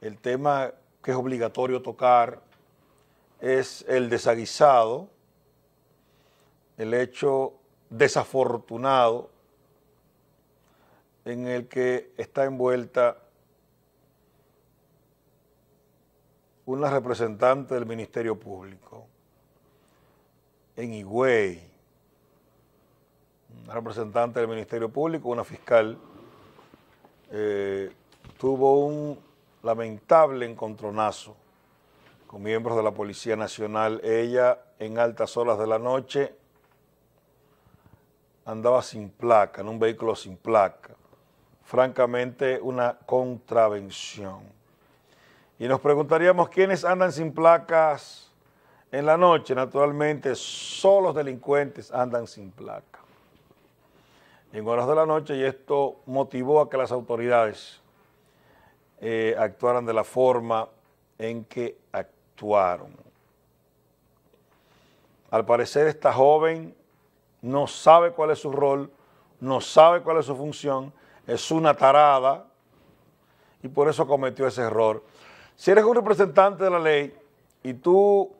El tema que es obligatorio tocar es el desaguisado, el hecho desafortunado en el que está envuelta una representante del Ministerio Público en Higüey, una representante del Ministerio Público, una fiscal, eh, tuvo un lamentable encontronazo con miembros de la Policía Nacional. Ella en altas horas de la noche andaba sin placa, en un vehículo sin placa. Francamente, una contravención. Y nos preguntaríamos quiénes andan sin placas en la noche. Naturalmente, solo los delincuentes andan sin placa. En horas de la noche y esto motivó a que las autoridades eh, actuaran de la forma en que actuaron. Al parecer esta joven no sabe cuál es su rol, no sabe cuál es su función, es una tarada y por eso cometió ese error. Si eres un representante de la ley y tú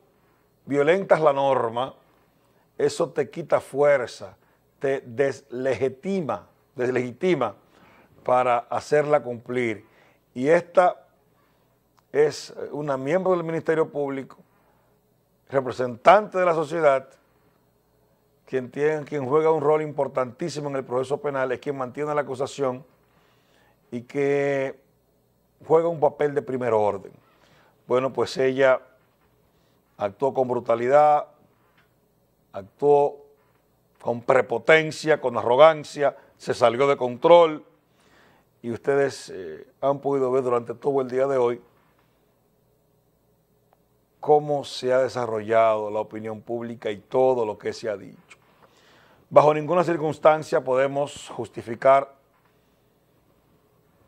violentas la norma, eso te quita fuerza, te deslegitima, deslegitima para hacerla cumplir. Y esta es una miembro del Ministerio Público, representante de la sociedad, quien, tiene, quien juega un rol importantísimo en el proceso penal, es quien mantiene la acusación y que juega un papel de primer orden. Bueno, pues ella actuó con brutalidad, actuó con prepotencia, con arrogancia, se salió de control, y ustedes eh, han podido ver durante todo el día de hoy cómo se ha desarrollado la opinión pública y todo lo que se ha dicho. Bajo ninguna circunstancia podemos justificar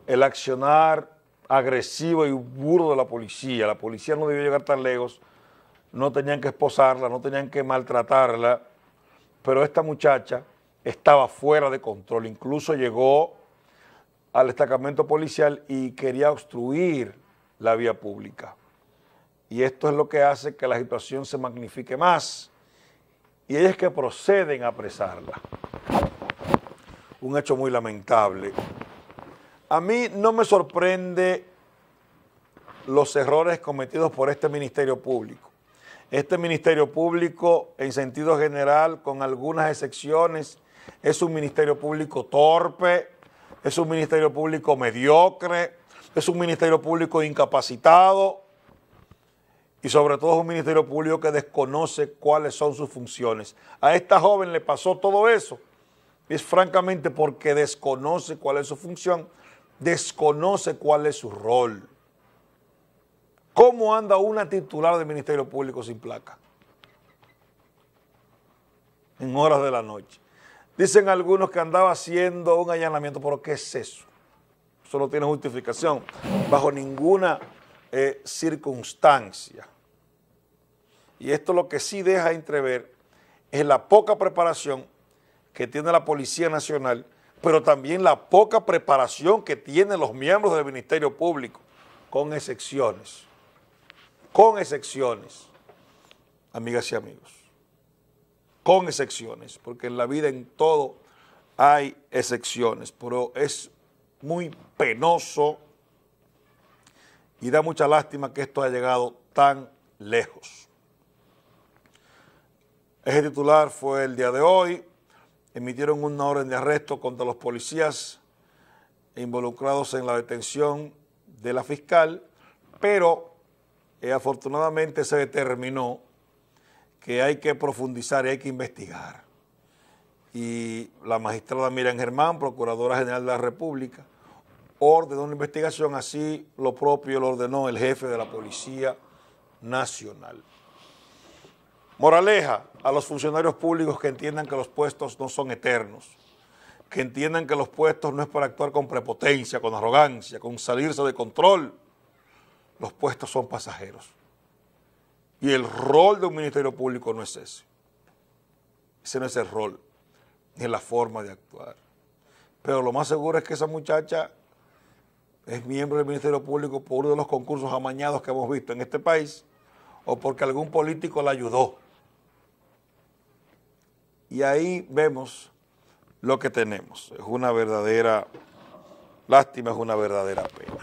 el accionar agresivo y burdo de la policía. La policía no debió llegar tan lejos, no tenían que esposarla, no tenían que maltratarla, pero esta muchacha estaba fuera de control, incluso llegó al destacamento policial y quería obstruir la vía pública. Y esto es lo que hace que la situación se magnifique más. Y ellos que proceden a apresarla. Un hecho muy lamentable. A mí no me sorprende los errores cometidos por este Ministerio Público. Este Ministerio Público, en sentido general, con algunas excepciones, es un Ministerio Público torpe, es un ministerio público mediocre, es un ministerio público incapacitado y sobre todo es un ministerio público que desconoce cuáles son sus funciones. A esta joven le pasó todo eso. y Es francamente porque desconoce cuál es su función, desconoce cuál es su rol. ¿Cómo anda una titular del Ministerio Público sin placa? En horas de la noche. Dicen algunos que andaba haciendo un allanamiento, pero ¿qué es eso? Eso no tiene justificación bajo ninguna eh, circunstancia. Y esto lo que sí deja entrever es la poca preparación que tiene la Policía Nacional, pero también la poca preparación que tienen los miembros del Ministerio Público, con excepciones, con excepciones, amigas y amigos con excepciones, porque en la vida en todo hay excepciones, pero es muy penoso y da mucha lástima que esto haya llegado tan lejos. Eje titular fue el día de hoy. Emitieron una orden de arresto contra los policías involucrados en la detención de la fiscal, pero eh, afortunadamente se determinó que hay que profundizar y hay que investigar. Y la magistrada Miriam Germán, Procuradora General de la República, ordenó una investigación, así lo propio lo ordenó el jefe de la Policía Nacional. Moraleja a los funcionarios públicos que entiendan que los puestos no son eternos, que entiendan que los puestos no es para actuar con prepotencia, con arrogancia, con salirse de control. Los puestos son pasajeros. Y el rol de un ministerio público no es ese. Ese no es el rol, ni la forma de actuar. Pero lo más seguro es que esa muchacha es miembro del Ministerio Público por uno de los concursos amañados que hemos visto en este país o porque algún político la ayudó. Y ahí vemos lo que tenemos. Es una verdadera lástima, es una verdadera pena.